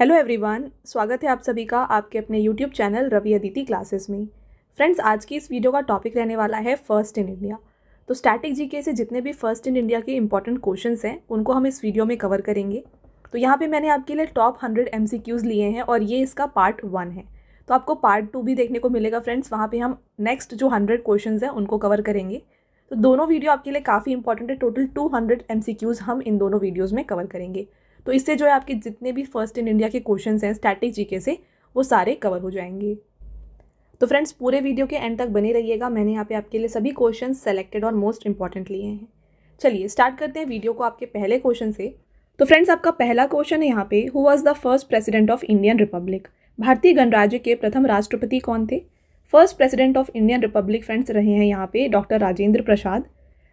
Hello everyone स्वागत है आप सभी का आपके अपने YouTube channel Ravi Aditi classes में फ्रेंड्स आज की इस वीडियो का टॉपिक रहने वाला है फर्स्ट इन इंडिया तो स्टैटिक जीके से जितने भी फर्स्ट इन इंडिया के इंपॉर्टेंट क्वेश्चन हैं उनको हम इस वीडियो में कवर करेंगे तो यहाँ पर मैंने आपके लिए टॉप हंड्रेड एम लिए हैं और ये इसका पार्ट वन है तो आपको पार्ट टू भी देखने को मिलेगा फ्रेंड्स वहाँ पर हम नेक्स्ट जो हंड्रेड क्वेश्चन हैं उनको कवर करेंगे तो दोनों वीडियो आपके लिए काफ़ी इंपॉर्टेंट है टोटल टू हंड्रेड हम इन दोनों वीडियोज़ में कवर करेंगे तो इससे जो है आपके जितने भी फर्स्ट इन इंडिया के क्वेश्चन हैं स्टैटिक जीके से वो सारे कवर हो जाएंगे तो फ्रेंड्स पूरे वीडियो के एंड तक बने रहिएगा मैंने यहाँ पे आपके लिए सभी क्वेश्चन सेलेक्टेड और मोस्ट इंपॉर्टेंट लिए हैं चलिए स्टार्ट करते हैं वीडियो को आपके पहले क्वेश्चन से तो फ्रेंड्स आपका पहला क्वेश्चन है यहाँ पे who was the first president of Indian republic भारतीय गणराज्य के प्रथम राष्ट्रपति कौन थे first president of Indian republic friends रहे हैं यहाँ पे doctor Rajendra Prasad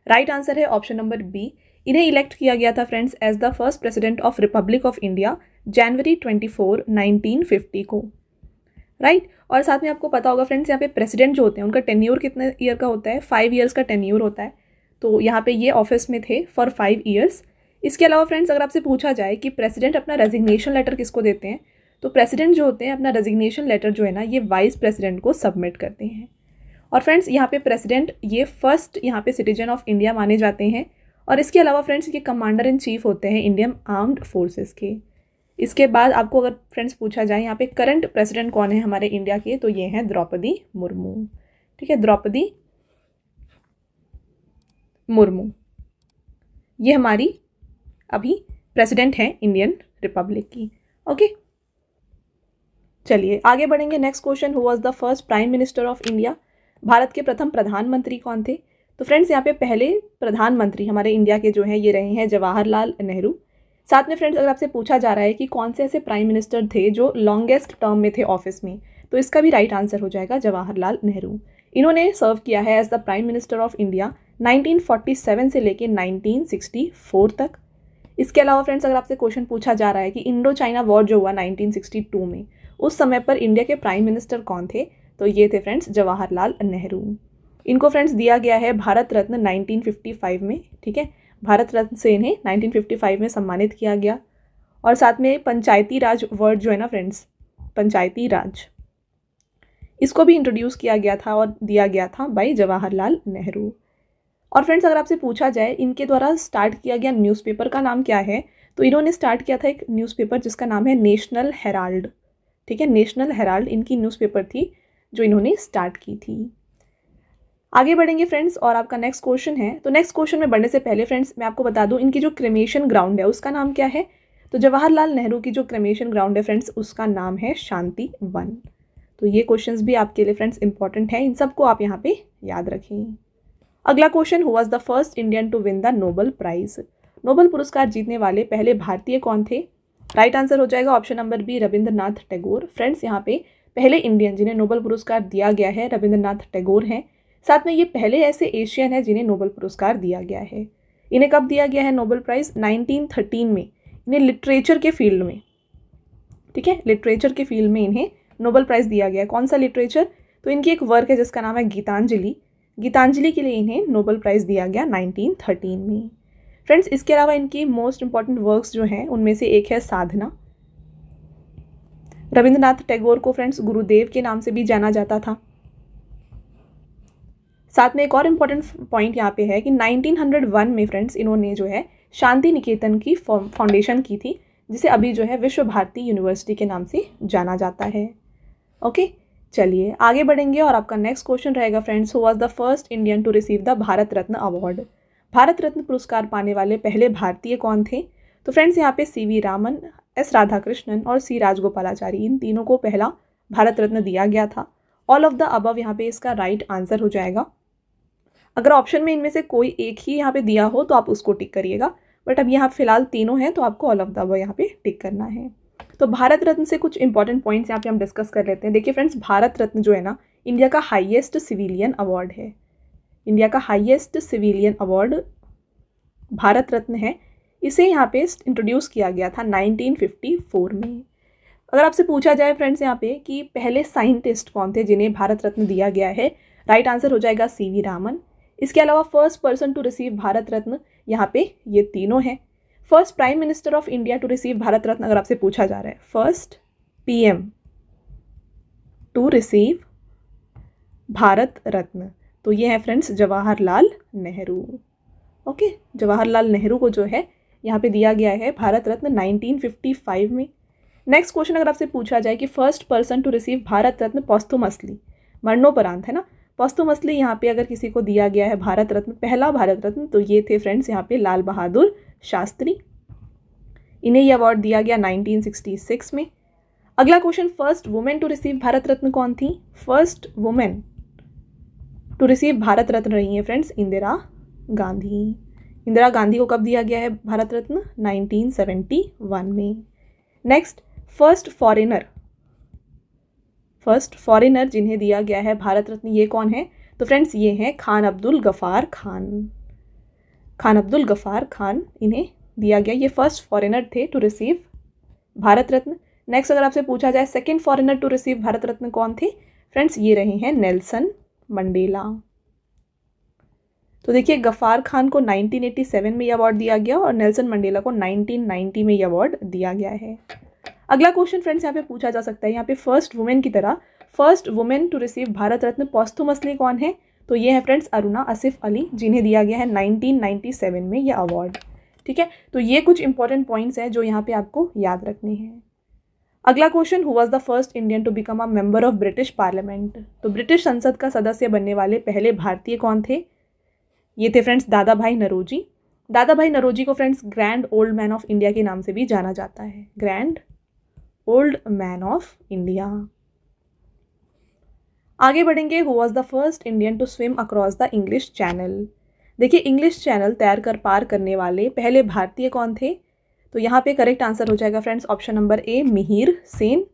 right answer है ऑप्शन नंबर बी इन्हें इलेक्ट किया गया था friends as the first president of republic of India जनवरी 24, 1950 को राइट right? और साथ में आपको पता होगा फ्रेंड्स यहाँ पे प्रेसिडेंट जो होते हैं उनका टेन्यूर कितने ईयर का होता है फाइव ईयर्स का टेन्यूर होता है तो यहाँ पे ये ऑफिस में थे फॉर फाइव ईयर्स इसके अलावा फ्रेंड्स अगर आपसे पूछा जाए कि प्रेसिडेंट अपना रेजिग्नेशन लेटर किसको देते हैं तो प्रेसिडेंट जो होते हैं अपना रेजिग्नेशन लेटर जो है ना ये वाइस प्रेसिडेंट को सबमिट करते हैं और फ्रेंड्स यहाँ पे प्रेसिडेंट ये फर्स्ट यहाँ पे सिटीजन ऑफ इंडिया माने जाते हैं और इसके अलावा फ्रेंड्स ये कमांडर इन चीफ होते हैं इंडियन आर्म्ड फोर्सेस के इसके बाद आपको अगर फ्रेंड्स पूछा जाए यहाँ पे करंट प्रेसिडेंट कौन है हमारे इंडिया के तो ये हैं द्रौपदी मुर्मू ठीक है द्रौपदी मुर्मू ये हमारी अभी प्रेसिडेंट हैं इंडियन रिपब्लिक की ओके चलिए आगे बढ़ेंगे next question who was the first prime minister of India Bharat के प्रथम प्रधानमंत्री कौन थे तो फ्रेंड्स यहाँ पे पहले प्रधानमंत्री हमारे इंडिया के जो हैं ये रहे हैं जवाहरलाल नेहरू साथ में फ्रेंड्स अगर आपसे पूछा जा रहा है कि कौन से ऐसे प्राइम मिनिस्टर थे जो लॉन्गेस्ट टर्म में थे ऑफिस में तो इसका भी राइट आंसर हो जाएगा जवाहरलाल नेहरू इन्होंने सर्व किया है as the prime minister of India 1947 से लेकर 1964 तक इसके अलावा फ्रेंड्स अगर आपसे क्वेश्चन पूछा जा रहा है कि इंडो चाइना वॉर जो हुआ 1962 में उस समय पर इंडिया के प्राइम मिनिस्टर कौन थे तो ये थे फ्रेंड्स जवाहरलाल नेहरू इनको फ्रेंड्स दिया गया है भारत रत्न 1955 में ठीक है भारत रत्न से इन्हें 1955 में सम्मानित किया गया और साथ में पंचायती राज वर्ड जो है ना फ्रेंड्स पंचायती राज इसको भी इंट्रोड्यूस किया गया था और दिया गया था बाई जवाहरलाल नेहरू और फ्रेंड्स अगर आपसे पूछा जाए इनके द्वारा स्टार्ट किया गया न्यूज़पेपर का नाम क्या है तो इन्होंने स्टार्ट किया था एक न्यूज़पेपर जिसका नाम है नेशनल हेराल्ड ठीक है नेशनल हेराल्ड इनकी न्यूज़पेपर थी जो इन्होंने स्टार्ट की थी आगे बढ़ेंगे फ्रेंड्स और आपका नेक्स्ट क्वेश्चन है तो नेक्स्ट क्वेश्चन में बढ़ने से पहले फ्रेंड्स मैं आपको बता दूं इनकी जो क्रेमेशन ग्राउंड है उसका नाम क्या है तो जवाहरलाल नेहरू की जो क्रेमेशन ग्राउंड है फ्रेंड्स उसका नाम है शांति वन तो ये क्वेश्चन भी आपके लिए फ्रेंड्स इंपॉर्टेंट हैं इन सबको आप यहाँ पे याद रखें अगला question who was the first Indian to win the Nobel prize Nobel पुरस्कार जीतने वाले पहले भारतीय कौन थे राइट आंसर हो जाएगा option number B Rabindranath Tagore friends यहाँ पे पहले इंडियन जिन्हें नोबल पुरस्कार दिया गया है रविंद्रनाथ टैगोर हैं साथ में ये पहले ऐसे एशियन है जिन्हें नोबल पुरस्कार दिया गया है इन्हें कब दिया गया है नोबल प्राइज़ 1913 में इन्हें लिटरेचर के फील्ड में ठीक है लिटरेचर के फील्ड में इन्हें नोबल प्राइज़ दिया गया है कौन सा लिटरेचर तो इनकी एक वर्क है जिसका नाम है गीतांजलि गीतांजलि के लिए इन्हें नोबल प्राइज़ दिया गया 1913 में फ्रेंड्स इसके अलावा इनकी मोस्ट इंपॉर्टेंट वर्क्स जो हैं उनमें से एक है साधना रविंद्रनाथ टैगोर को फ्रेंड्स गुरुदेव के नाम से भी जाना जाता था साथ में एक और इम्पॉर्टेंट पॉइंट यहाँ पे है कि 1901 में फ्रेंड्स इन्होंने जो है शांति निकेतन की फाउंडेशन की थी जिसे अभी जो है विश्व भारती यूनिवर्सिटी के नाम से जाना जाता है ओके चलिए आगे बढ़ेंगे और आपका नेक्स्ट क्वेश्चन रहेगा friends who was the first Indian to receive the Bharat Ratna award Bharat Ratna पुरस्कार पाने वाले पहले भारतीय कौन थे तो फ्रेंड्स यहाँ पे C V Raman S Radhakrishnan और सी राजगोपालाचारी इन तीनों को पहला भारत रत्न दिया गया था ऑल ऑफ द अबव यहाँ पे इसका राइट right आंसर हो जाएगा अगर ऑप्शन में इनमें से कोई एक ही यहाँ पे दिया हो तो आप उसको टिक करिएगा बट अब यहाँ फिलहाल तीनों हैं तो आपको ऑल ऑफ द यहाँ पे टिक करना है तो भारत रत्न से कुछ इंपॉर्टेंट पॉइंट्स यहाँ पे हम डिस्कस कर लेते हैं देखिए फ्रेंड्स भारत रत्न जो है ना इंडिया का हाइएस्ट सिविलियन अवार्ड है इंडिया का highest civilian award Bharat Ratna है इसे यहाँ पे इंट्रोड्यूस किया गया था 1954 में अगर आपसे पूछा जाए फ्रेंड्स यहाँ पे कि पहले साइंटिस्ट कौन थे जिन्हें भारत रत्न दिया गया है राइट आंसर हो जाएगा सी वी रामन इसके अलावा first person to receive Bharat Ratna यहाँ पे ये तीनों हैं first prime minister of India to receive Bharat Ratna अगर आपसे पूछा जा रहा है first PM to receive Bharat Ratna तो ये है फ्रेंड्स जवाहरलाल नेहरू ओके जवाहरलाल नेहरू को जो है यहाँ पे दिया गया है भारत रत्न 1955 में नेक्स्ट क्वेश्चन अगर आपसे पूछा जाए कि first person to receive Bharat Ratna असली मरणोपरांत है ना पोस्तुमसली यहाँ पे अगर किसी को दिया गया है भारत रत्न पहला भारत रत्न तो ये थे फ्रेंड्स यहाँ पे लाल बहादुर शास्त्री इन्हें यह अवार्ड दिया गया 1966 में अगला question first women to receive Bharat Ratna कौन थी first women to receive Bharat Ratna रही हैं फ्रेंड्स इंदिरा गांधी इंदिरा गांधी को कब दिया गया है भारत रत्न 1971 में next first foreigner first foreigner जिन्हें दिया गया है भारत रत्न ये कौन है तो फ्रेंड्स ये हैं खान अब्दुल गफ़ार खान खान अब्दुल गफ़ार खान इन्हें दिया गया ये फर्स्ट फॉरेनर थे to receive Bharat Ratna next अगर आपसे पूछा जाए second foreigner to receive Bharat Ratna कौन थे फ्रेंड्स ये रहे हैं नेल्सन मंडेला तो देखिए गफ़ार खान को 1987 में ये अवार्ड दिया गया और नेल्सन मंडेला को 1990 में ये अवार्ड दिया गया है अगला क्वेश्चन फ्रेंड्स यहाँ पे पूछा जा सकता है यहाँ पे फर्स्ट वुमेन की तरह first women to receive Bharat Ratna posthumously कौन है तो ये है फ्रेंड्स अरुणा आसिफ अली जिन्हें दिया गया है 1997 में ये अवार्ड ठीक है तो ये कुछ इंपॉर्टेंट पॉइंट्स हैं जो यहाँ पे आपको याद रखने हैं अगला question who was the first Indian to become a member of British parliament तो ब्रिटिश संसद का सदस्य बनने वाले पहले भारतीय कौन थे ये थे फ्रेंड्स दादा भाई नरोजी दादा भाई नरोजी को friends grand old man of India के नाम से भी जाना जाता है grand old man of India आगे बढ़ेंगे who was the first Indian to swim across the English channel देखिए इंग्लिश चैनल तैर कर पार करने वाले पहले भारतीय कौन थे तो यहाँ पे करेक्ट आंसर हो जाएगा friends option number A Mihir Sen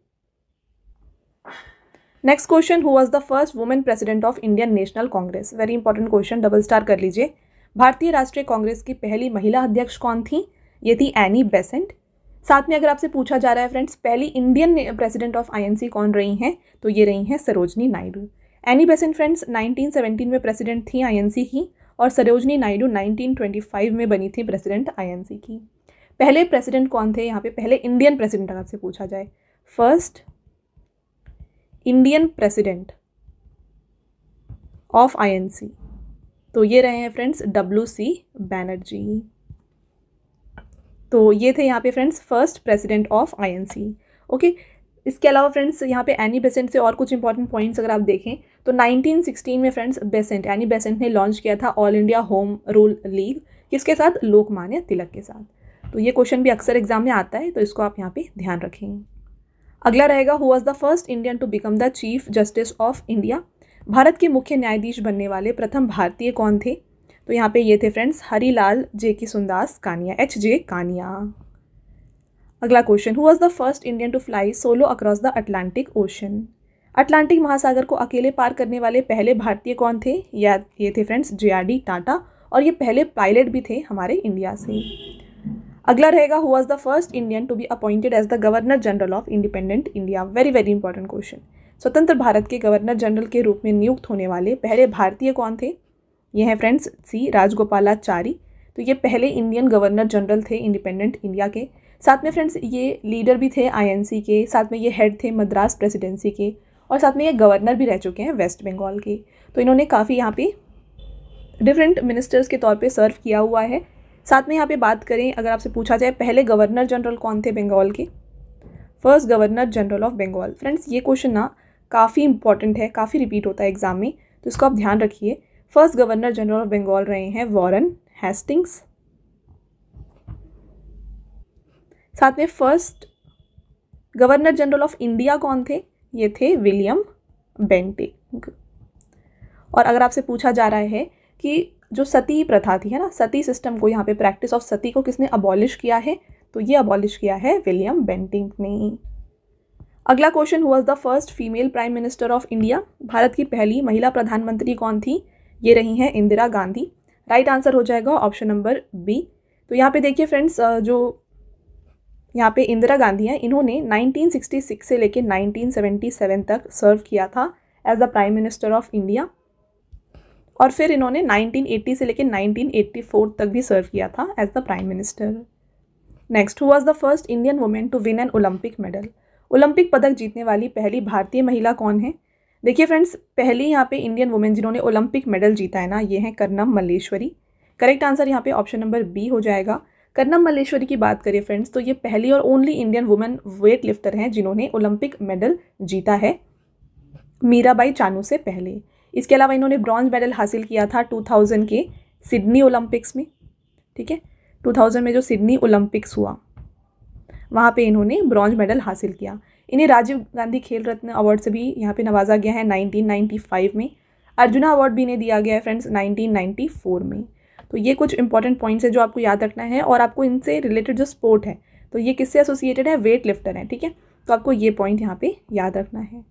next question who was the first women president of Indian National Congress very important question double star कर लीजिए भारतीय राष्ट्रीय कांग्रेस की पहली महिला अध्यक्ष कौन थी ये थी एनी बेसेंट साथ में अगर आपसे पूछा जा रहा है फ्रेंड्स पहली इंडियन प्रेसिडेंट ऑफ आईएनसी कौन रही हैं तो ये रही हैं Sarojini Naidu Annie Besant friends 1917 में प्रेसिडेंट थी आईएनसी की और सरोजनी नायडू 1925 में बनी थी प्रेसिडेंट आईएनसी की पहले प्रेसिडेंट कौन थे यहाँ पे पहले इंडियन प्रेसिडेंट अगर आपसे पूछा जाए first Indian president of INC तो ये रहे हैं फ्रेंड्स डब्ल्यू सी बैनर्जी तो ये थे यहाँ पे friends first president of INC okay इसके अलावा फ्रेंड्स यहाँ पे एनी बेसेंट से और कुछ इंपॉर्टेंट पॉइंट्स अगर आप देखें तो 1916 में फ्रेंड्स बेसेंट एनी बेसेंट ने लॉन्च किया था All India Home Rule League किसके साथ लोकमान्य तिलक के साथ तो ये क्वेश्चन भी अक्सर एग्जाम में आता है तो इसको आप यहाँ पर ध्यान रखेंगे अगला रहेगा who was the first Indian to become the chief justice of India Bharat के मुख्य न्यायाधीश बनने वाले प्रथम भारतीय कौन थे तो यहाँ पे ये थे फ्रेंड्स हरी लाल जे की सुंदास कानिया एच जे कानिया अगला question who was the first Indian to fly solo across the Atlantic ocean Atlantic महासागर को अकेले पार करने वाले पहले भारतीय कौन थे या ये थे friends J R D Tata और ये पहले पायलट भी थे हमारे इंडिया से अगला रहेगा who was the first Indian to be appointed as the governor general of independent India very very important question स्वतंत्र भारत के गवर्नर जनरल के रूप में नियुक्त होने वाले पहले भारतीय कौन थे ये हैं फ्रेंड्स सी राजगोपालाचारी तो ये पहले इंडियन गवर्नर जनरल थे इंडिपेंडेंट इंडिया के साथ में फ्रेंड्स ये लीडर भी थे आईएनसी के साथ में ये हेड थे मद्रास प्रेसिडेंसी के और साथ में ये गवर्नर भी रह चुके हैं वेस्ट बंगाल के तो इन्होंने काफ़ी यहाँ पे डिफरेंट मिनिस्टर्स के तौर पे सर्व किया हुआ है साथ में यहाँ पे बात करें अगर आपसे पूछा जाए पहले गवर्नर जनरल कौन थे बंगाल के first governor general of Bengal friends ये क्वेश्चन ना काफ़ी इंपॉर्टेंट है काफ़ी रिपीट होता है एग्ज़ाम में तो इसको आप ध्यान रखिए first governor general of Bengal रहे हैं वॉरन हेस्टिंग्स साथ में first governor general of India कौन थे ये थे विलियम बेंटिंग और अगर आपसे पूछा जा रहा है कि जो सती प्रथा थी है ना सती सिस्टम को यहाँ पे प्रैक्टिस ऑफ सती को किसने अबॉलिश किया है तो ये अबॉलिश किया है विलियम बेंटिंग ने अगला क्वेश्चन हुआ the first female prime minister of India Bharat की पहली महिला प्रधानमंत्री कौन थी ये रही हैं इंदिरा गांधी राइट आंसर हो जाएगा ऑप्शन नंबर बी तो यहाँ पे देखिए फ्रेंड्स जो यहाँ पे इंदिरा गांधी हैं इन्होंने 1966 से लेकर 1977 तक सर्व किया था as the prime minister of India और फिर इन्होंने 1980 से लेकर 1984 तक भी सर्व किया था as the prime minister next who was the first Indian women to win an Olympic medal Olympic पदक जीतने वाली पहली भारतीय महिला कौन है देखिए फ्रेंड्स पहली यहाँ पे इंडियन वुमेन जिन्होंने ओलंपिक मेडल जीता है ना ये हैं करनम मल्लेश्वरी करेक्ट आंसर यहाँ पे ऑप्शन नंबर बी हो जाएगा करनम मल्लेश्वरी की बात करें फ्रेंड्स तो ये पहली और only Indian women weight lifter हैं जिन्होंने ओलंपिक मेडल जीता है मीराबाई चानू से पहले इसके अलावा इन्होंने ब्रॉन्ज मेडल हासिल किया था टू के सिडनी ओलंपिक्स में ठीक है टू में जो सिडनी ओलंपिक्स हुआ वहाँ पर इन्होंने ब्रॉन्ज मेडल हासिल किया इन्हें राजीव गांधी खेल रत्न अवार्ड से भी यहाँ पे नवाजा गया है 1995 में अर्जुना अवार्ड भी इन्हें दिया गया है फ्रेंड्स 1994 में तो ये कुछ इंपॉर्टेंट पॉइंट्स हैं जो आपको याद रखना है और आपको इनसे रिलेटेड जो स्पोर्ट है तो ये किससे एसोसिएटेड है वेट लिफ्टर है ठीक है तो आपको ये पॉइंट यहाँ पे याद रखना है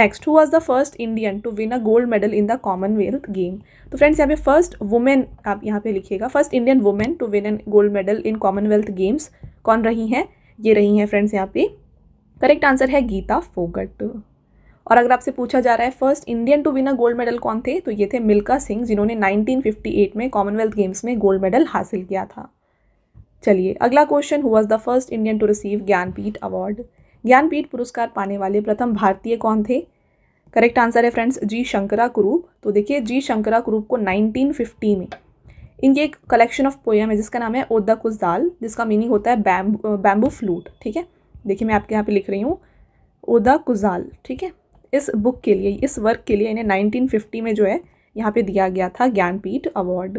next who was the first Indian to win a gold medal in the Commonwealth game तो फ्रेंड्स यहाँ पे फर्स्ट वुमेन आप यहाँ पे लिखिएगा first Indian women to win an gold medal in Commonwealth games कौन रही हैं ये रही हैं फ्रेंड्स यहाँ पे करेक्ट आंसर है गीता फोगट और अगर आपसे पूछा जा रहा है first Indian to win a gold medal कौन थे तो ये थे मिल्का सिंह जिन्होंने 1958 में कॉमनवेल्थ गेम्स में गोल्ड मेडल हासिल किया था चलिए अगला question who was the first Indian to receive Jnanpith award Jnanpith पुरस्कार पाने वाले प्रथम भारतीय कौन थे करेक्ट आंसर है फ्रेंड्स जी शंकरा कुरूप तो देखिए जी शंकरा कुरूप को 1950 में इनकी एक कलेक्शन ऑफ पोएम है जिसका नाम है ओदा कुजदाल जिसका मीनिंग होता है बैम्बू बैम्बू फ्लूट ठीक है देखिए मैं आपके यहाँ पे लिख रही हूँ ओदा कुजाल ठीक है इस बुक के लिए इस वर्क के लिए इन्हें 1950 में जो है यहाँ पे दिया गया था ज्ञानपीठ अवार्ड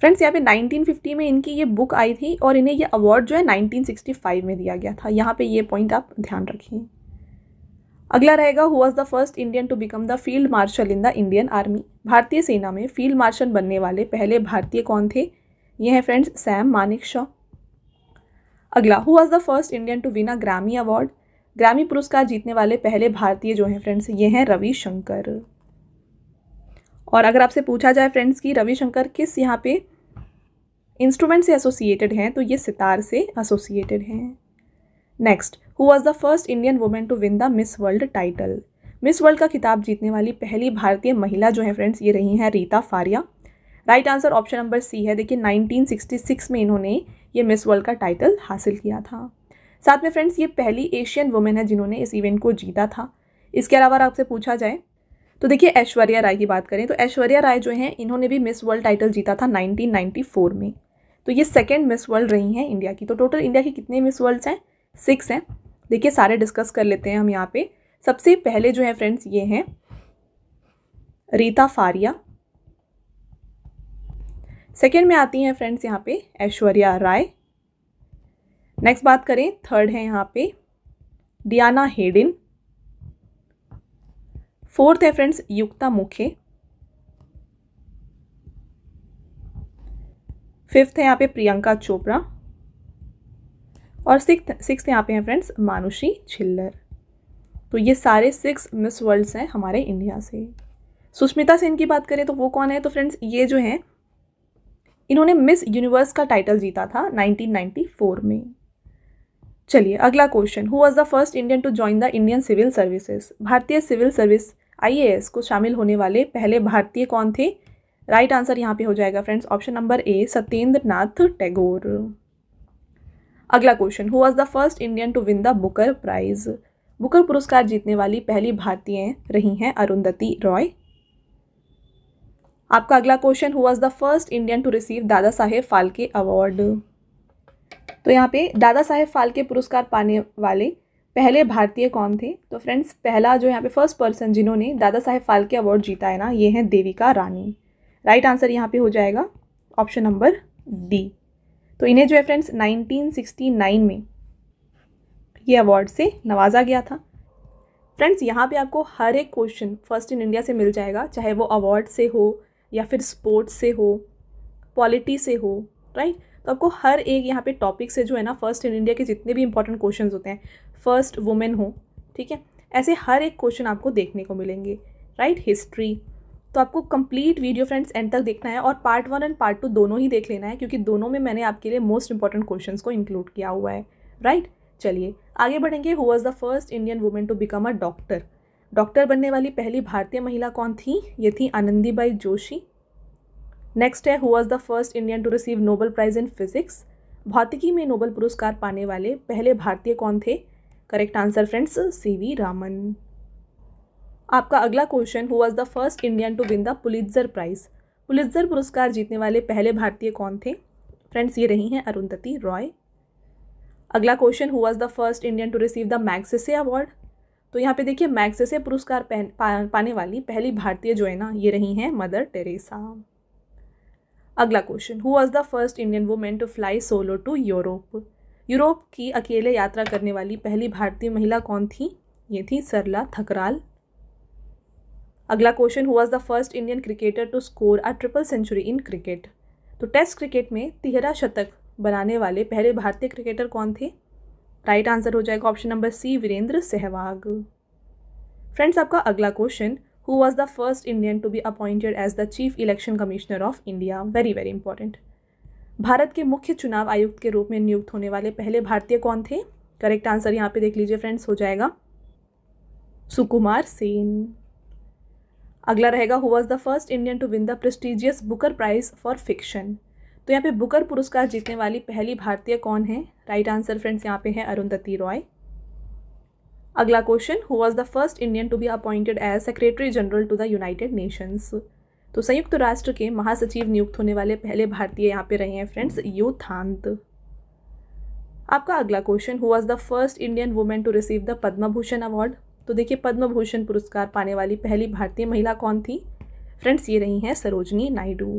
फ्रेंड्स यहाँ पे 1950 में इनकी ये बुक आई थी और इन्हें ये अवार्ड जो है 1965 में दिया गया था यहाँ पे ये पॉइंट आप ध्यान रखिए अगला रहेगा who was the first Indian to become the field marshal in the Indian army भारतीय सेना में फील्ड मार्शल बनने वाले पहले भारतीय कौन थे ये हैं फ्रेंड्स सैम मानिक शॉ अगला who was the first Indian to win a Grammy award ग्रामी पुरस्कार जीतने वाले पहले भारतीय जो हैं फ्रेंड्स ये हैं रविशंकर और अगर आपसे पूछा जाए फ्रेंड्स कि रविशंकर किस यहाँ पे इंस्ट्रूमेंट से एसोसिएटेड हैं तो ये सितार से एसोसिएटेड हैं next who was the first Indian women to win the Miss World title Miss World का खिताब जीतने वाली पहली भारतीय महिला जो है फ्रेंड्स ये रही हैं Reita Faria right answer option number C है देखिए 1966 में इन्होंने ये मिस वर्ल्ड का टाइटल हासिल किया था साथ में फ्रेंड्स ये पहली एशियन वुमेन है जिन्होंने इस इवेंट को जीता था इसके अलावा आपसे पूछा जाए तो देखिए ऐश्वर्या राय की बात करें तो ऐश्वर्या राय जो हैं इन्होंने भी मिस वर्ल्ड टाइटल जीता था 1994 में तो ये सेकेंड मिस वर्ल्ड रही हैं इंडिया की तो टोटल इंडिया की कितने मिस वर्ल्ड्स हैं सिक्स हैं देखिए सारे डिस्कस कर लेते हैं हम यहाँ पे सबसे पहले जो हैं फ्रेंड्स ये हैं रीता फारिया सेकेंड में आती हैं फ्रेंड्स यहाँ पे ऐश्वर्या राय नेक्स्ट बात करें थर्ड है यहाँ पे डियाना हेडिन फोर्थ है फ्रेंड्स युक्ता मुखे फिफ्थ है यहाँ पे प्रियंका चोपड़ा और सिक्स सिक्स यहाँ पे हैं फ्रेंड्स मानुषी छिल्लर तो ये सारे सिक्स मिस वर्ल्ड्स हैं हमारे इंडिया से सुष्मिता सेन की बात करें तो वो कौन है तो फ्रेंड्स ये जो हैं इन्होंने मिस यूनिवर्स का टाइटल जीता था 1994 में चलिए अगला question who was the first Indian to join the Indian civil services भारतीय सिविल सर्विस आईएएस को शामिल होने वाले पहले भारतीय कौन थे राइट आंसर यहाँ पे हो जाएगा friends option number A Satyendra Nath Tagore अगला question who was the first Indian to win the Booker prize Booker पुरस्कार जीतने वाली पहली भारतीय रही हैं अरुंधति रॉय आपका अगला question who was the first Indian to receive Dadasaheb Phalke award तो यहाँ पे दादा साहेब फाल्के पुरस्कार पाने वाले पहले भारतीय कौन थे तो फ्रेंड्स पहला जो यहाँ पे फर्स्ट पर्सन जिन्होंने दादा साहेब फाल्के अवार्ड जीता है ना ये हैं देविका रानी राइट आंसर यहाँ पे हो जाएगा ऑप्शन नंबर डी तो इन्हें जो है फ्रेंड्स 1969 में ये अवार्ड से नवाजा गया था फ्रेंड्स यहाँ पे आपको हर एक क्वेश्चन फर्स्ट इन इंडिया से मिल जाएगा चाहे वो अवार्ड से हो या फिर स्पोर्ट्स से हो पॉलिटी से हो राइट तो आपको हर एक यहाँ पे टॉपिक से जो है ना फर्स्ट इन इंडिया के जितने भी इंपॉर्टेंट क्वेश्चन होते हैं फर्स्ट वुमेन हो ठीक है ऐसे हर एक क्वेश्चन आपको देखने को मिलेंगे राइट हिस्ट्री तो आपको कंप्लीट वीडियो फ्रेंड्स एंड तक देखना है और part one and part two दोनों ही देख लेना है क्योंकि दोनों में मैंने आपके लिए मोस्ट इंपॉर्टेंट क्वेश्चन को इंक्लूड किया हुआ है राइट right? चलिए आगे बढ़ेंगे who was the first Indian women to become a doctor doctor बनने वाली पहली भारतीय महिला कौन थी ये थी आनंदीबाई जोशी नेक्स्ट है who was the first Indian to receive Nobel prize in physics भौतिकी में नोबल पुरस्कार पाने वाले पहले भारतीय कौन थे correct answer friends C V Raman आपका अगला question who was the first Indian to win the Pulitzer prize Pulitzer पुरस्कार जीतने वाले पहले भारतीय कौन थे फ्रेंड्स ये रही हैं अरुंधति रॉय अगला question who was the first Indian to receive the Magsaysay award तो यहाँ पे देखिए मैग्से से पुरस्कार पहन पा, पाने वाली पहली भारतीय जो है ना ये रही हैं मदर टेरेसा अगला question who was the first Indian women to fly solo to Europe Europe की अकेले यात्रा करने वाली पहली भारतीय महिला कौन थी ये थी सरला थकराल अगला question who was the first Indian cricketer to score a triple century in cricket तो टेस्ट क्रिकेट में तिहरा शतक बनाने वाले पहले भारतीय क्रिकेटर कौन थे राइट आंसर हो जाएगा option number C Virender Sehwag friends आपका अगला question who was the first Indian to be appointed as the chief election commissioner of India very very important भारत के मुख्य चुनाव आयुक्त के रूप में नियुक्त होने वाले पहले भारतीय कौन थे करेक्ट आंसर यहाँ पे देख लीजिए फ्रेंड्स हो जाएगा सुकुमार सेन अगला रहेगा who was the first Indian to win the prestigious Booker prize for fiction तो यहाँ पे बुकर पुरस्कार जीतने वाली पहली भारतीय कौन है राइट आंसर फ्रेंड्स यहाँ पे है अरुंधति रॉय अगला question who was the first Indian to be appointed as secretary general to the United Nations तो संयुक्त राष्ट्र के महासचिव नियुक्त होने वाले पहले भारतीय यहाँ पे रहे हैं फ्रेंड्स यूथांत आपका अगला question who was the first Indian women to receive the Padma Bhushan award तो देखिए पद्म भूषण पुरस्कार पाने वाली पहली भारतीय महिला कौन थी फ्रेंड्स ये रही हैं सरोजनी नायडू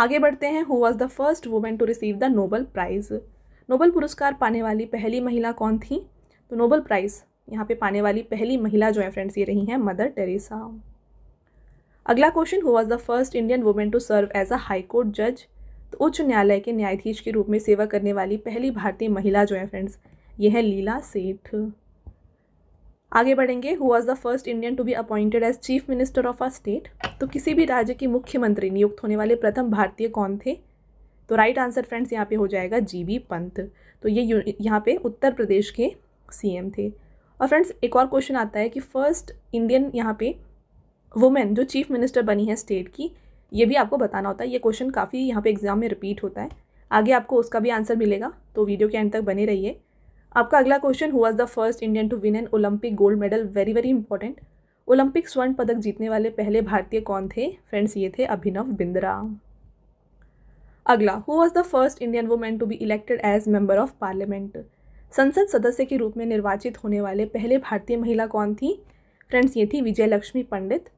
आगे बढ़ते हैं who was the first women to receive the Nobel prize Nobel पुरस्कार पाने वाली पहली महिला कौन थी तो नोबल प्राइज़ यहाँ पे पाने वाली पहली महिला जो है फ्रेंड्स ये रही हैं मदर टेरेसा अगला question who was the first Indian women to serve as a high court जज तो उच्च न्यायालय के न्यायाधीश के रूप में सेवा करने वाली पहली भारतीय महिला जो है फ्रेंड्स ये है लीला सेठ आगे बढ़ेंगे who was the first Indian to be appointed as chief minister of a state तो किसी भी राज्य के मुख्यमंत्री नियुक्त होने वाले प्रथम भारतीय कौन थे तो राइट आंसर फ्रेंड्स यहाँ पे हो जाएगा जी बी पंत तो ये यहाँ पे उत्तर प्रदेश के सीएम थे और फ्रेंड्स एक और क्वेश्चन आता है कि फर्स्ट इंडियन यहाँ पे वुमेन जो चीफ मिनिस्टर बनी है स्टेट की ये भी आपको बताना होता है ये क्वेश्चन काफ़ी यहाँ पे एग्जाम में रिपीट होता है आगे आपको उसका भी आंसर मिलेगा तो वीडियो के एंड तक बने रहिए आपका अगला क्वेश्चन हुआ the first Indian to win an Olympic gold medal very very important Olympic स्वर्ण पदक जीतने वाले पहले भारतीय कौन थे फ्रेंड्स ये थे अभिनव बिंद्रा अगला who was the first Indian women to be elected as member of parliament संसद सदस्य के रूप में निर्वाचित होने वाले पहले भारतीय महिला कौन थी फ्रेंड्स ये थी विजय लक्ष्मी पंडित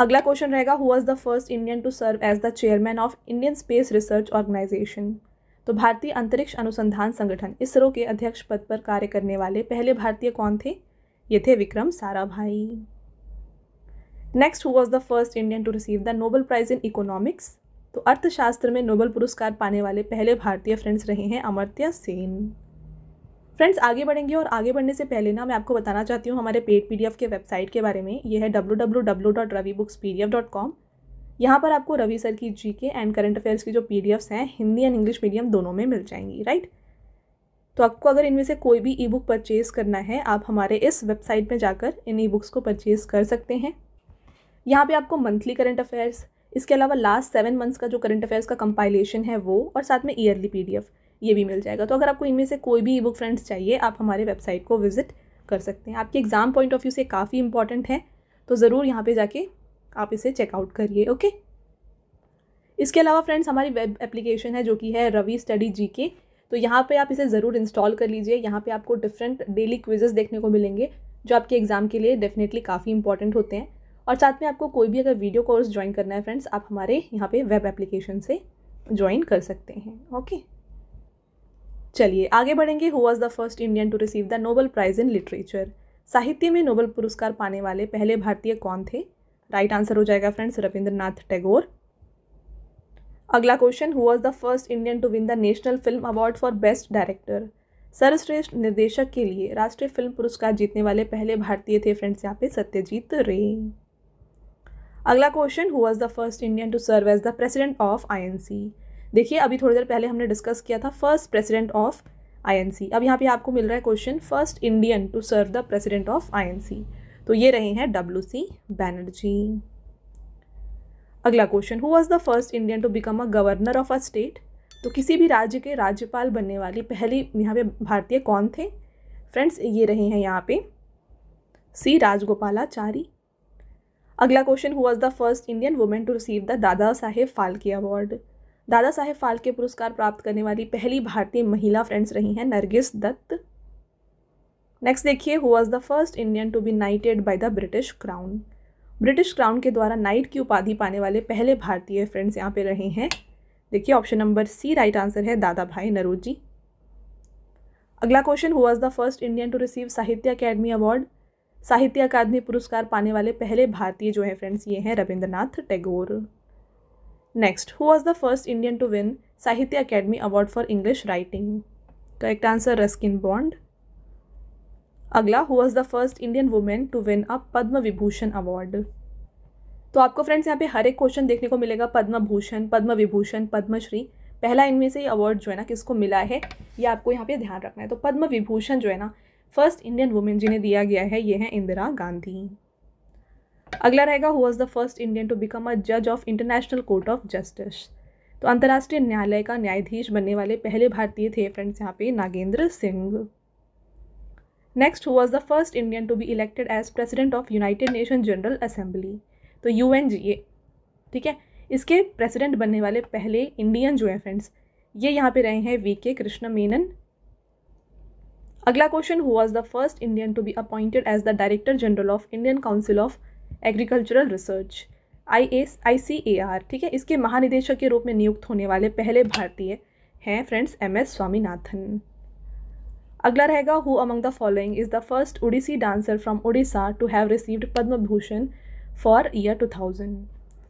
अगला क्वेश्चन रहेगा who was the first Indian to serve as the chairman of Indian space research organisation तो भारतीय अंतरिक्ष अनुसंधान संगठन इसरो के अध्यक्ष पद पर कार्य करने वाले पहले भारतीय कौन थे ये थे Vikram Sarabhai next who was the first Indian to receive the Nobel prize in economics तो अर्थशास्त्र में नोबल पुरस्कार पाने वाले पहले भारतीय फ्रेंड्स रहे हैं अमर्त्य सेन फ्रेंड्स आगे बढ़ेंगे और आगे बढ़ने से पहले ना मैं आपको बताना चाहती हूँ हमारे पेड पीडीएफ के वेबसाइट के बारे में ये है W W W dot Ravi books P D F dot com यहाँ पर आपको रवि सर की G K and current affairs की जो पी डी एफ्स हैं हिंदी एंड इंग्लिश मीडियम दोनों में मिल जाएंगी राइट तो आपको अगर इनमें से कोई भी ई बुक परचेज़ करना है आप हमारे इस वेबसाइट में जाकर इन ई बुक्स को परचेज़ कर सकते हैं यहाँ पे आपको मंथली करंट अफेयर्स इसके अलावा लास्ट सेवन मंथ्स का जो करंट अफेयर्स का कंपाइलेशन है वो और साथ में ईयरली एफ़ ये भी मिल जाएगा तो अगर आपको इनमें से कोई भी ई बुक फ्रेंड्स चाहिए आप हमारे वेबसाइट को विजिट कर सकते हैं आपके एग्ज़ाम पॉइंट ऑफ व्यू से काफ़ी इंपॉर्टेंट है तो ज़रूर यहाँ पर जाके आप इसे चेकआउट करिए ओके इसके अलावा फ्रेंड्स हमारी वेब एप्लीकेशन है जो कि है रवि स्टडी जी के तो यहाँ पे आप इसे ज़रूर इंस्टॉल कर लीजिए यहाँ पे आपको डिफरेंट डेली क्विजेस देखने को मिलेंगे जो आपके एग्ज़ाम के लिए डेफिनेटली काफ़ी इंपॉर्टेंट होते हैं और साथ में आपको कोई भी अगर वीडियो कोर्स ज्वाइन करना है फ्रेंड्स आप हमारे यहाँ पे वेब एप्लीकेशन से ज्वाइन कर सकते हैं ओके चलिए आगे बढ़ेंगे who was the first Indian to receive the Nobel prize in literature साहित्य में नोबल पुरस्कार पाने वाले पहले भारतीय कौन थे राइट आंसर हो जाएगा फ्रेंड्स रविंद्रनाथ टैगोर अगला question who was the first Indian to win the national film award for best director सर्वश्रेष्ठ निर्देशक के लिए राष्ट्रीय फिल्म पुरस्कार जीतने वाले पहले भारतीय थे फ्रेंड्स यहाँ पे सत्यजीत रे अगला question who was the first Indian to serve as the president of I देखिए अभी थोड़ी देर पहले हमने डिस्कस किया था फर्स्ट प्रेसिडेंट ऑफ आई अब यहाँ पे आपको मिल रहा है question first Indian to serve the president of I तो ये रहे हैं डब्ल्यू सी बैनर्जी अगला question who was the first Indian to become a governor of a state तो किसी भी राज्य के राज्यपाल बनने वाली पहली यहाँ पे भारतीय कौन थे फ्रेंड्स ये रहे हैं यहाँ पे सी राजगोपालाचारी अगला question who was the first Indian women to receive the Dadasaheb Phalke award दादा साहेब फाल्के पुरस्कार प्राप्त करने वाली पहली भारतीय महिला फ्रेंड्स रही हैं नरगिस दत्त नेक्स्ट देखिए who was the first Indian to be knighted by the British crown British crown के द्वारा नाइट की उपाधि पाने वाले पहले भारतीय फ्रेंड्स यहाँ पे रहे हैं देखिए option number C right answer है दादा भाई नरोजी अगला question who was the first Indian to receive Sahitya academy award Sahitya Akademi पुरस्कार पाने वाले पहले भारतीय जो है फ्रेंड्स ये हैं Rabindranath Tagore next who was the first Indian to win Sahitya academy award for English writing correct answer Ruskin Bond अगला who was the first Indian women to win a Padma Vibhushan award तो आपको फ्रेंड्स यहाँ पे हर एक क्वेश्चन देखने को मिलेगा पद्म भूषण पद्म विभूषण पद्मश्री पहला इनमें से ये अवार्ड जो है ना किसको मिला है ये आपको यहाँ पे ध्यान रखना है तो पद्म विभूषण जो है ना फर्स्ट इंडियन वुमेन जिन्हें दिया गया है ये है इंदिरा गांधी अगला रहेगा who was the first Indian to become a जज of international court of justice तो अंतर्राष्ट्रीय न्यायालय का न्यायाधीश बनने वाले पहले भारतीय थे फ्रेंड्स यहाँ पे Nagendra Singh next who was the first Indian to be elected as president of United Nation general assembly तो यू एन जी ए ठीक है इसके प्रेसिडेंट बनने वाले पहले इंडियन जो है फ्रेंड्स ये यहाँ पे रहे हैं वी के कृष्ण मेनन अगला question who was the first Indian to be appointed as the director general of Indian council of agricultural research I S I C A R ठीक है इसके महानिदेशक के रूप में नियुक्त होने वाले पहले भारतीय हैं फ्रेंड्स एम एस स्वामीनाथन अगला रहेगा who among the following is the first Odissi dancer from Orissa to have received Padma Bhushan for year two thousand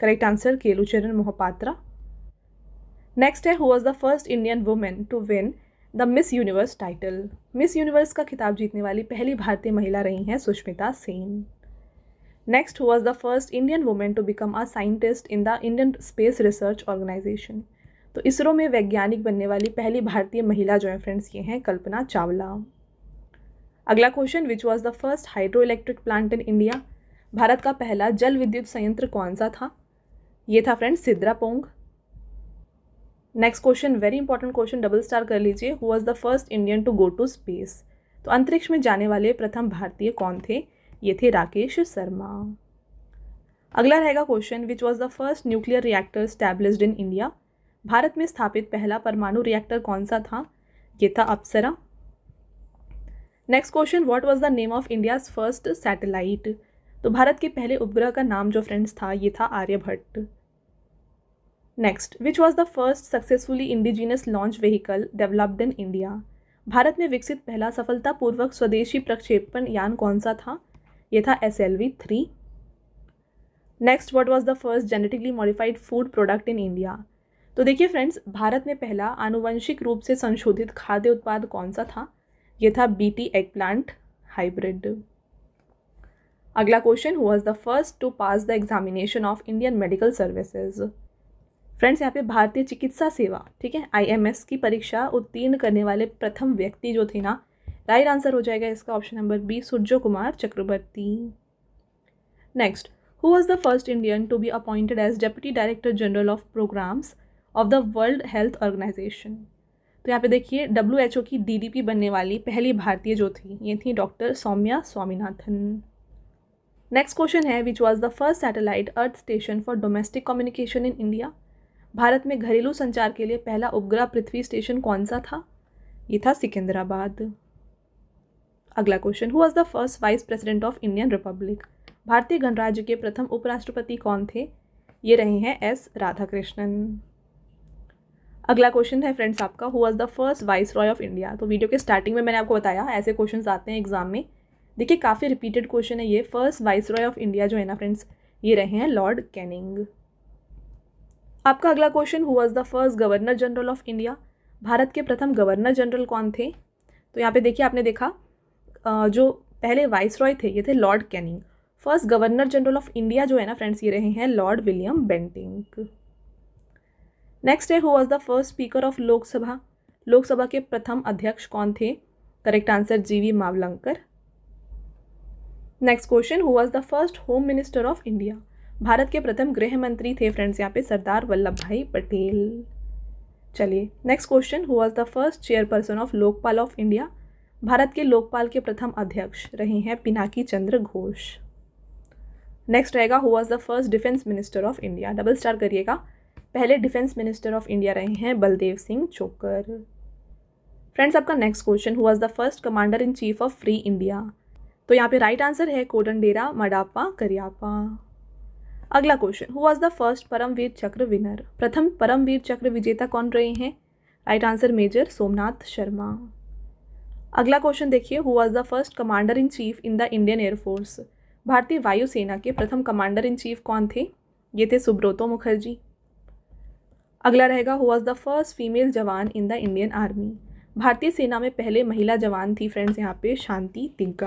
correct answer Kelucharan Mohapatra next है who was the first Indian women to win the Miss Universe title Miss Universe का खिताब जीतने वाली पहली भारतीय महिला रही हैं Sushmita Sen next who was the first Indian women to become a scientist in the Indian space research organisation तो इसरो में वैज्ञानिक बनने वाली पहली भारतीय महिला जो है फ्रेंड्स ये हैं कल्पना चावला अगला question which was the first hydro electric plant in India Bharat का पहला जल विद्युत संयंत्र कौन सा था ये था friends Sidrapong next question very important question double star कर लीजिए who was the first Indian to go to space तो अंतरिक्ष में जाने वाले प्रथम भारतीय कौन थे ये थे राकेश शर्मा अगला रहेगा question which was the first nuclear reactor established in India Bharat में स्थापित पहला परमाणु रिएक्टर कौन सा था ये था Apsara next question what was the name of India's first satellite तो भारत के पहले उपग्रह का नाम जो फ्रेंड्स था ये था Aryabhata next which was the first successfully indigenous launch vehicle developed in India Bharat में विकसित पहला सफलतापूर्वक स्वदेशी प्रक्षेपण यान कौन सा था ये था S L V three next what was the first genetically modified food product in India तो देखिए फ्रेंड्स भारत में पहला आनुवंशिक रूप से संशोधित खाद्य उत्पाद कौन सा था यह था बीटी एग प्लांट हाइब्रिड अगला क्वेश्चन हुआ the first to pass the examination of Indian medical services friends यहाँ पे भारतीय चिकित्सा सेवा ठीक है आईएमएस की परीक्षा उत्तीर्ण करने वाले प्रथम व्यक्ति जो थे ना राइट आंसर हो जाएगा इसका option number B Suryo Kumar Chakravarti next who was the first Indian to be appointed as deputy director general of programmes of the world health organisation तो यहाँ पे देखिए डब्ल्यू एच ओ की डी डी पी बनने वाली पहली भारतीय जो थी ये थी doctor Soumya Swaminathan next question है which was the first satellite earth station for domestic communication in India Bharat में घरेलू संचार के लिए पहला उपग्रह पृथ्वी स्टेशन कौन सा था ये था सिकंदराबाद अगला question who was the first vice president of Indian republic भारतीय गणराज्य के प्रथम उपराष्ट्रपति कौन थे ये रहे हैं एस राधाकृष्णन अगला क्वेश्चन है फ्रेंड्स आपका who was the first viceroy of India तो वीडियो के स्टार्टिंग में मैंने आपको बताया ऐसे क्वेश्चन आते हैं एग्जाम में देखिए काफ़ी रिपीटेड क्वेश्चन है ये first viceroy of India जो है ना फ्रेंड्स ये रहे हैं लॉर्ड कैनिंग आपका अगला question who was the first governor general of India Bharat के प्रथम गवर्नर जनरल कौन थे तो यहाँ पे देखिए आपने देखा जो पहले वाइस रॉय थे ये थे Lord Canning first governor general of India जो है ना फ्रेंड्स ये रहे हैं लॉर्ड विलियम बेंटिंग नेक्स्ट है who was the first speaker of Loksabha Loksabha के प्रथम अध्यक्ष कौन थे correct answer G V Mavalankar next question who was the first home minister of India Bharat के प्रथम गृह मंत्री थे फ्रेंड्स यहाँ पे सरदार वल्लभ भाई पटेल चलिए next question who was the first chairperson of Lokpal of India Bharat के लोकपाल के प्रथम अध्यक्ष रहे हैं पिनाकी चंद्र घोष नेक्स्ट रहेगा who was the first defence minister of India double star करिएगा पहले डिफेंस मिनिस्टर ऑफ इंडिया रहे हैं बलदेव सिंह चोकर फ्रेंड्स आपका नेक्स्ट क्वेश्चन हुआ the first commander in chief of free India तो यहाँ पे राइट आंसर है कोडन डेरा मडापा करियापा अगला question who was the first Paramvir Chakra winner प्रथम परमवीर चक्र विजेता कौन रहे हैं right answer major Somnath Sharma अगला क्वेश्चन देखिए who was the first commander in chief in the Indian air force भारतीय वायुसेना के प्रथम कमांडर इन चीफ कौन थे ये थे सुब्रोतो मुखर्जी अगला रहेगा who was the first female jawan in the Indian army भारतीय सेना में पहले महिला जवान थी फ्रेंड्स यहाँ पे शांति तिंका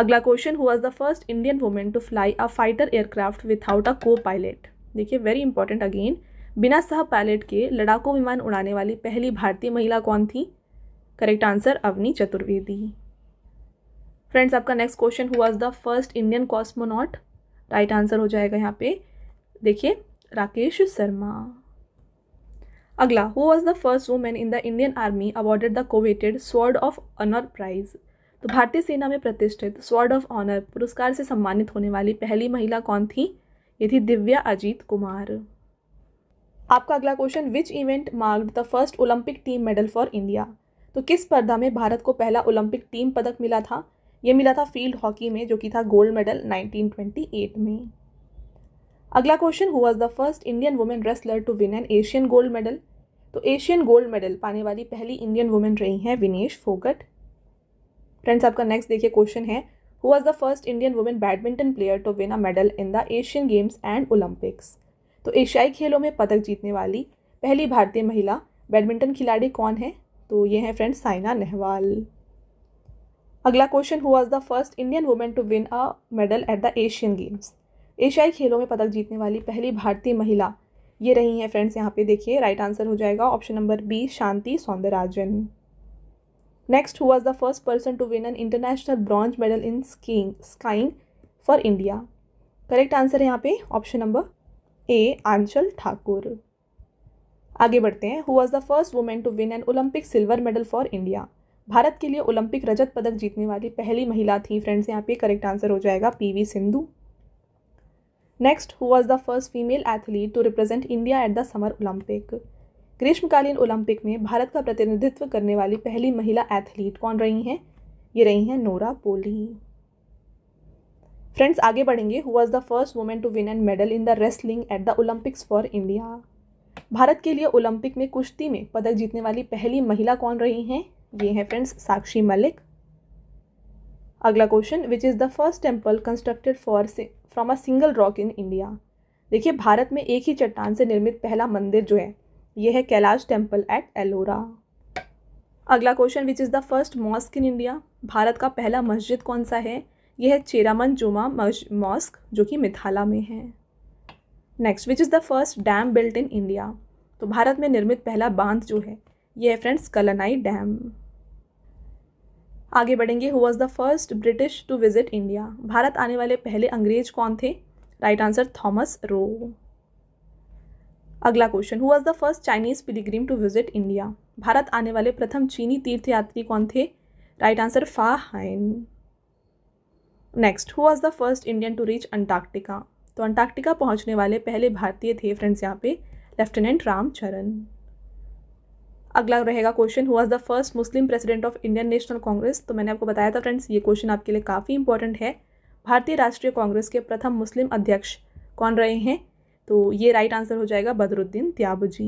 अगला question who was the first Indian women to fly a fighter aircraft without a copilot देखिए वेरी इंपॉर्टेंट अगेन बिना सह पायलट के लड़ाकू विमान उड़ाने वाली पहली भारतीय महिला कौन थी correct answer Avani Chaturvedi friends आपका next question who was the first Indian cosmonaut right answer हो जाएगा यहाँ पे देखिए राकेश शर्मा अगला who was the first women in the Indian army awarded the coveted sword of honour prize तो भारतीय सेना में प्रतिष्ठित स्वर्ड ऑफ ऑनर पुरस्कार से सम्मानित होने वाली पहली महिला कौन थी ये थी दिव्या अजीत कुमार आपका अगला question which event marked the first Olympic team medal for India तो किस स्पर्धा में भारत को पहला ओलंपिक टीम पदक मिला था ये मिला था फील्ड हॉकी में जो कि था गोल्ड मेडल 1928 में अगला question who was the first Indian women wrestler to win an Asian gold medal तो एशियन गोल्ड मेडल पाने वाली पहली इंडियन वुमेन रही हैं विनेश फोगट फ्रेंड्स आपका नेक्स्ट देखिए क्वेश्चन है who was the first Indian women badminton player to win a medal in the Asian games and Olympics तो एशियाई खेलों में पदक जीतने वाली पहली भारतीय महिला बैडमिंटन खिलाड़ी कौन है तो ये हैं फ्रेंड्स साइना नेहवाल अगला question who was the first Indian women to win a medal at the Asian games एशियाई खेलों में पदक जीतने वाली पहली भारतीय महिला ये रही हैं फ्रेंड्स यहाँ पे देखिए राइट आंसर हो जाएगा option number B Shanti Soundarajan next हुआ the first person to win an international bronze medal in skiing skiing for India correct answer है यहाँ पे option number A Aanchal Thakur आगे बढ़ते हैं who was the first women to win an Olympic silver medal for India Bharat के लिए Olympic रजत पदक जीतने वाली पहली महिला थी फ्रेंड्स यहाँ पे करेक्ट आंसर हो जाएगा V Sindhu next who was the first female athlete to represent India at the summer Olympic ग्रीष्मकालीन ओलंपिक में भारत का प्रतिनिधित्व करने वाली पहली महिला एथलीट कौन रही हैं ये रही हैं नोरा पोली फ्रेंड्स आगे बढ़ेंगे who was the first women to win an medal in the wrestling at the Olympics for India Bharat के लिए ओलंपिक में कुश्ती में पदक जीतने वाली पहली महिला कौन रही हैं ये हैं फ्रेंड्स साक्षी मलिक अगला question which is the first temple constructed for from a single rock in India देखिए भारत में एक ही चट्टान से निर्मित पहला मंदिर जो है यह है कैलाश टेम्पल एट एलोरा अगला question which is the first mosque in India Bharat का पहला मस्जिद कौन सा है यह है चेरामन जुमा मॉस्क जो कि मिथाला में है next which is the first dam built in India तो भारत में निर्मित पहला बांध जो है यह है फ्रेंड्स कलनाई डैम आगे बढ़ेंगे who was the first British to visit India Bharat आने वाले पहले अंग्रेज कौन थे राइट आंसर थॉमस रो अगला question who was the first Chinese pilgrim to visit India Bharat आने वाले प्रथम चीनी तीर्थयात्री कौन थे right answer Fa Hien next who was the first Indian to reach Antarctica तो अंटार्क्टिका पहुंचने वाले पहले भारतीय थे फ्रेंड्स यहाँ पे लेफ्टिनेंट रामचरण अगला रहेगा question who was the first Muslim president of Indian National Congress तो मैंने आपको बताया था फ्रेंड्स ये क्वेश्चन आपके लिए काफ़ी इंपॉर्टेंट है भारतीय राष्ट्रीय कांग्रेस के प्रथम मुस्लिम अध्यक्ष कौन रहे हैं तो ये राइट आंसर हो जाएगा बदरुद्दीन त्याब जी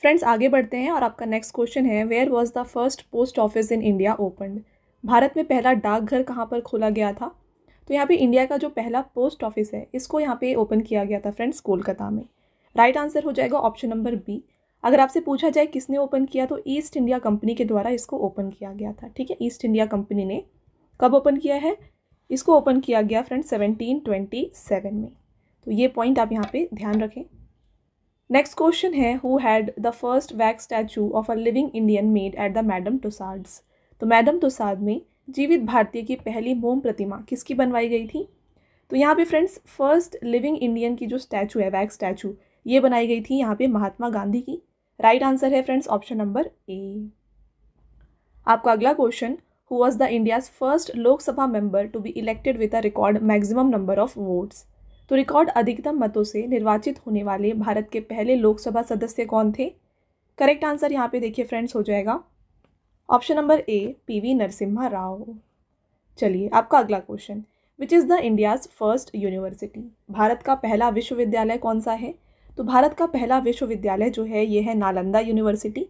फ्रेंड्स आगे बढ़ते हैं और आपका नेक्स्ट क्वेश्चन है where was the first post office in India open Bharat में पहला डाकघर कहाँ पर खोला गया था तो यहाँ पे इंडिया का जो पहला पोस्ट ऑफिस है इसको यहाँ पे ओपन किया गया था फ्रेंड्स कोलकाता में राइट right आंसर हो जाएगा ऑप्शन नंबर बी अगर आपसे पूछा जाए किसने ओपन किया तो ईस्ट इंडिया कंपनी के द्वारा इसको ओपन किया गया था ठीक है ईस्ट इंडिया कंपनी ने कब ओपन किया है इसको ओपन किया गया फ्रेंड 1727 में तो ये पॉइंट आप यहाँ पे ध्यान रखें नेक्स्ट क्वेश्चन है who had the first wax statue of a living Indian made at the Madame Tussauds तो मैडम टुसाद में जीवित भारतीय की पहली मोम प्रतिमा किसकी बनवाई गई थी तो यहाँ पे फ्रेंड्स फर्स्ट लिविंग इंडियन की जो स्टैचू है वैक्स स्टैचू ये बनाई गई थी यहाँ पे महात्मा गांधी की राइट right आंसर है फ्रेंड्स ऑप्शन नंबर ए आपका अगला question who was the India's first Lok Sabha member to be elected with a record maximum number of votes तो रिकॉर्ड अधिकतम मतों से निर्वाचित होने वाले भारत के पहले लोकसभा सदस्य कौन थे करेक्ट आंसर यहाँ पे देखिए फ्रेंड्स हो जाएगा option number A P V Narasimha Rao चलिए आपका अगला question which is the India's first university Bharat का पहला विश्वविद्यालय कौन सा है तो भारत का पहला विश्वविद्यालय जो है ये है नालंदा यूनिवर्सिटी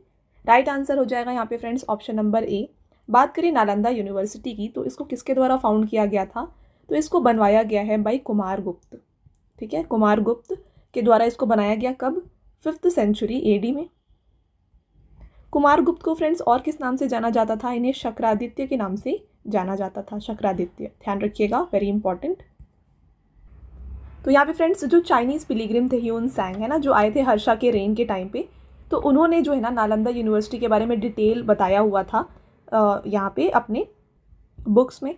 राइट आंसर हो जाएगा यहाँ पे फ्रेंड्स ऑप्शन नंबर ए बात करें नालंदा यूनिवर्सिटी की तो इसको किसके द्वारा फाउंड किया गया था तो इसको बनवाया गया है बाई कुमार गुप्त ठीक है कुमार गुप्त के द्वारा इसको बनाया गया कब फिफ्थ सेंचुरी ए में कुमार गुप्त को फ्रेंड्स और किस नाम से जाना जाता था इन्हें शक्रादित्य के नाम से जाना जाता था शक्रादित्य ध्यान रखिएगा वेरी इंपॉर्टेंट तो यहाँ पे फ्रेंड्स जो चाइनीज़ पिलीग्रिम थे ह्यून सैंग है ना जो आए थे हर्षा के रेन के टाइम पे तो उन्होंने जो है ना नालंदा यूनिवर्सिटी के बारे में डिटेल बताया हुआ था यहाँ पे अपने बुक्स में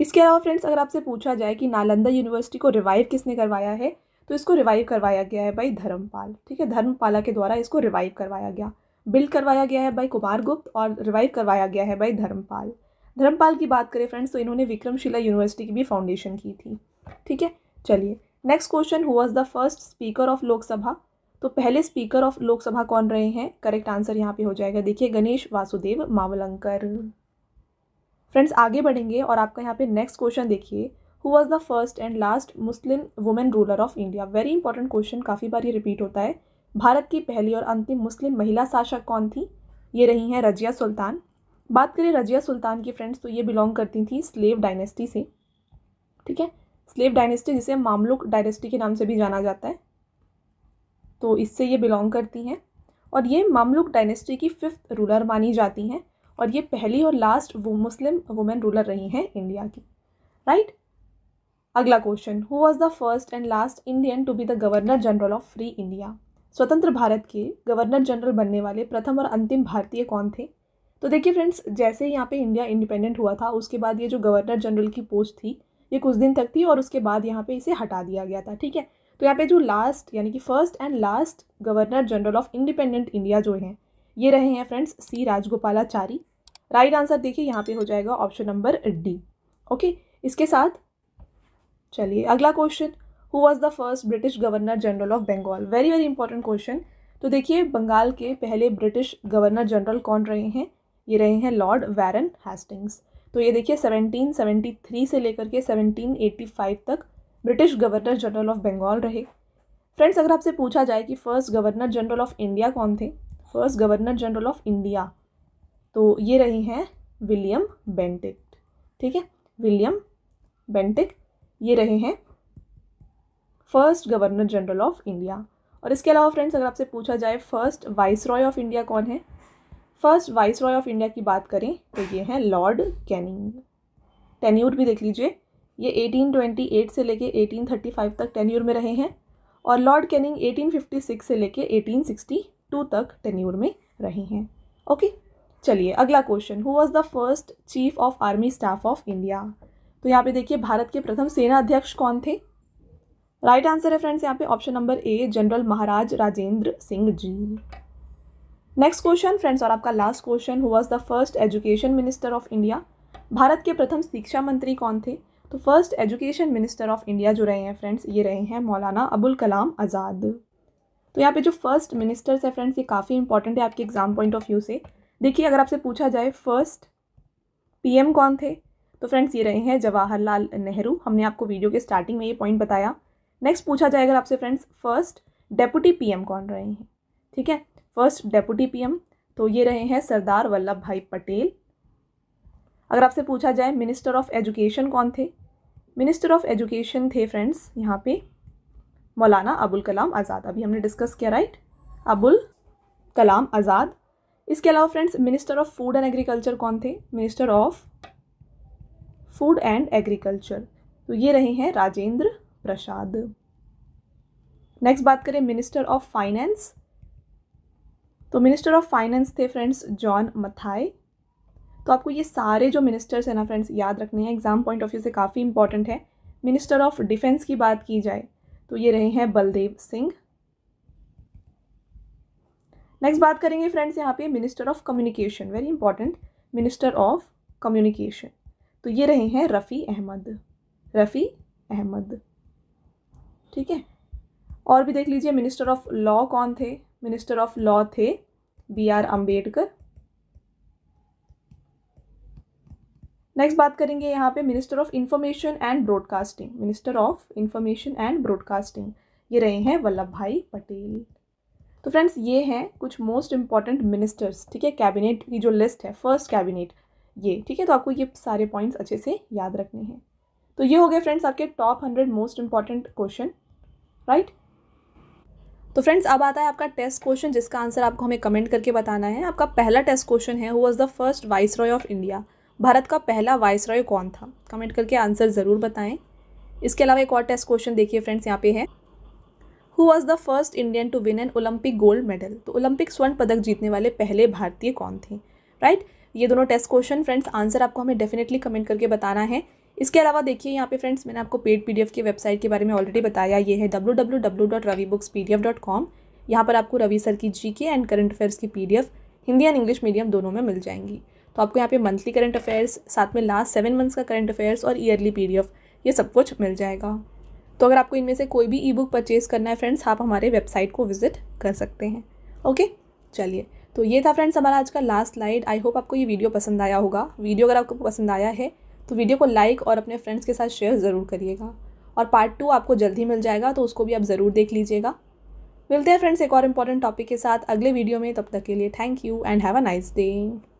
इसके अलावा फ्रेंड्स अगर आपसे पूछा जाए कि नालंदा यूनिवर्सिटी को रिवाइव किसने करवाया है तो इसको रिवाइव करवाया गया है भाई धर्मपाल ठीक है धर्मपाला के द्वारा इसको रिवाइव करवाया गया बिल्ड करवाया गया है बाई कुमार गुप्त और रिवाइव करवाया गया है बाई धर्मपाल धर्मपाल की बात करें फ्रेंड्स तो इन्होंने विक्रमशिला यूनिवर्सिटी की भी फाउंडेशन की थी ठीक है चलिए next question who was the first speaker of Lok Sabha तो पहले स्पीकर ऑफ लोकसभा कौन रहे हैं करेक्ट आंसर यहाँ पे हो जाएगा देखिए गणेश वासुदेव मावलंकर फ्रेंड्स आगे बढ़ेंगे और आपका यहाँ पे नेक्स्ट क्वेश्चन देखिए who was the first and last Muslim women ruler of India very important question काफ़ी बार ये रिपीट होता है भारत की पहली और अंतिम मुस्लिम महिला शासक कौन थी ये रही हैं रजिया सुल्तान बात करें रजिया सुल्तान की फ्रेंड्स तो ये बिलोंग करती थी स्लेव डायनेस्टी से ठीक है स्लेव डायनेस्टी जिसे मामलुक डायनेस्टी के नाम से भी जाना जाता है तो इससे ये बिलोंग करती हैं और ये मामलुक डायनेस्टी की फिफ्थ रूलर मानी जाती हैं और ये पहली और लास्ट वो मुस्लिम वुमेन रूलर रही हैं इंडिया की राइट right? अगला question who was the first and last Indian to be the governor general of free India स्वतंत्र भारत के गवर्नर जनरल बनने वाले प्रथम और अंतिम भारतीय कौन थे तो देखिए फ्रेंड्स जैसे यहाँ पे इंडिया इंडिपेंडेंट हुआ था उसके बाद ये जो गवर्नर जनरल की पोस्ट थी ये कुछ दिन तक थी और उसके बाद यहाँ पे इसे हटा दिया गया था ठीक है तो यहाँ पे जो लास्ट यानी कि first and last governor general of independent India जो हैं ये रहे हैं friends C Rajagopalachari right answer देखिए यहाँ पे हो जाएगा ऑप्शन नंबर डी ओके इसके साथ चलिए अगला question who was the first British governor general of Bengal very very important question तो देखिए बंगाल के पहले ब्रिटिश गवर्नर जनरल कौन रहे हैं ये रहे हैं लॉर्ड वैरन हेस्टिंग्स तो ये देखिए 1773 से लेकर के 1785 तक British governor general of Bengal रहे फ्रेंड्स अगर आपसे पूछा जाए कि first governor general of India कौन थे first governor general of India तो ये रहे हैं विलियम बेंटिक ठीक है विलियम बेंटिक ये रहे हैं first governor general of India और इसके अलावा फ्रेंड्स अगर आपसे पूछा जाए first viceroy of India कौन है first viceroy of India की बात करें तो ये हैं लॉर्ड कैनिंग टेन्यूर भी देख लीजिए ये 1828 से लेके 1835 तक टेन्यूर में रहे हैं और लॉर्ड कैनिंग 1856 से लेके 1862 तक टेन्यूर में रहे हैं ओके चलिए अगला question who was the first chief of army staff of India तो यहाँ पे देखिए भारत के प्रथम सेना अध्यक्ष कौन थे राइट right आंसर है फ्रेंड्स यहाँ पे option number A general Maharaj Rajendra Singh ji next question friends और आपका last question who was the first education minister of India Bharat के प्रथम शिक्षा मंत्री कौन थे तो first education minister of India जो रहे हैं फ्रेंड्स ये रहे हैं मौलाना अबुल कलाम आज़ाद तो यहाँ पे जो फर्स्ट मिनिस्टर्स है फ्रेंड्स ये काफ़ी इंपॉर्टेंट है आपके एग्जाम पॉइंट ऑफ व्यू से देखिए अगर आपसे पूछा जाए फर्स्ट पीएम कौन थे तो फ्रेंड्स ये रहे हैं जवाहरलाल नेहरू हमने आपको वीडियो के स्टार्टिंग में ये पॉइंट बताया नेक्स्ट पूछा जाए अगर आपसे फ्रेंड्स फर्स्ट डेपुटी पी कौन रहे हैं ठीक है फर्स्ट डेपुटी पीएम तो ये रहे हैं सरदार वल्लभ भाई पटेल अगर आपसे पूछा जाए मिनिस्टर ऑफ एजुकेशन कौन थे मिनिस्टर ऑफ एजुकेशन थे फ्रेंड्स यहाँ पे मौलाना अबुल कलाम आज़ाद अभी हमने डिस्कस किया राइट अबुल कलाम आज़ाद इसके अलावा friends minister of food and agriculture कौन थे minister of food and agriculture तो ये रहे हैं राजेंद्र प्रसाद नेक्स्ट बात करें मिनिस्टर ऑफ फाइनेंस तो मिनिस्टर ऑफ फाइनेंस थे फ्रेंड्स जॉन मथाई तो आपको ये सारे जो मिनिस्टर्स हैं ना फ्रेंड्स याद रखने हैं एग्जाम पॉइंट ऑफ व्यू से काफ़ी इंपॉर्टेंट है मिनिस्टर ऑफ डिफेंस की बात की जाए तो ये रहे हैं बलदेव सिंह नेक्स्ट बात करेंगे फ्रेंड्स यहाँ पे minister of communication very important minister of communication तो ये रहे हैं रफ़ी अहमद रफ़ी अहमद ठीक है और भी देख लीजिए मिनिस्टर ऑफ लॉ कौन थे मिनिस्टर ऑफ लॉ थे बी आर अम्बेडकर नेक्स्ट बात करेंगे यहाँ पे minister of information and broadcasting minister of information and broadcasting ये रहे हैं वल्लभ भाई पटेल तो फ्रेंड्स ये हैं कुछ मोस्ट इंपॉर्टेंट मिनिस्टर्स ठीक है कैबिनेट की जो लिस्ट है फर्स्ट कैबिनेट ये ठीक है तो आपको ये सारे पॉइंट्स अच्छे से याद रखने हैं तो ये हो गए फ्रेंड्स आपके top hundred most important question right तो फ्रेंड्स अब आता है आपका टेस्ट क्वेश्चन जिसका आंसर आपको हमें कमेंट करके बताना है आपका पहला टेस्ट क्वेश्चन है who was the first viceroy of India Bharat का पहला वाइस रॉय कौन था कमेंट करके आंसर ज़रूर बताएं इसके अलावा एक और टेस्ट क्वेश्चन देखिए फ्रेंड्स यहाँ पे है who was the first Indian to win an Olympic gold medal तो ओलंपिक स्वर्ण पदक जीतने वाले पहले भारतीय कौन थे राइट right? ये दोनों टेस्ट क्वेश्चन फ्रेंड्स आंसर आपको हमें डेफिनेटली कमेंट करके बताना है इसके अलावा देखिए यहाँ पे फ्रेंड्स मैंने आपको पेड पीडीएफ की वेबसाइट के बारे में ऑलरेडी बताया ये है W W W dot Ravi books P D F dot com यहाँ पर आपको रवि सर की G K and current affairs की P D F Hindi and English medium दोनों में मिल जाएंगी तो आपको यहाँ पे मंथली करंट अफेयर्स साथ में लास्ट सेवन मंथ्स का करंट अफेयर्स और ईयरली पी डी एफ ये सब कुछ मिल जाएगा तो अगर आपको इनमें से कोई भी ई बुक परचेज़ करना है फ्रेंड्स आप हमारे वेबसाइट को विजिट कर सकते हैं ओके चलिए तो ये था फ्रेंड्स हमारा आज का लास्ट स्लाइड आई होप आपको ये वीडियो पसंद आया होगा वीडियो अगर आपको पसंद आया है तो वीडियो को लाइक और अपने फ्रेंड्स के साथ शेयर ज़रूर करिएगा और पार्ट टू आपको जल्द ही मिल जाएगा तो उसको भी आप ज़रूर देख लीजिएगा मिलते हैं फ्रेंड्स एक और इम्पॉर्टेंट टॉपिक के साथ अगले वीडियो में तब तक के लिए thank you and have a nice day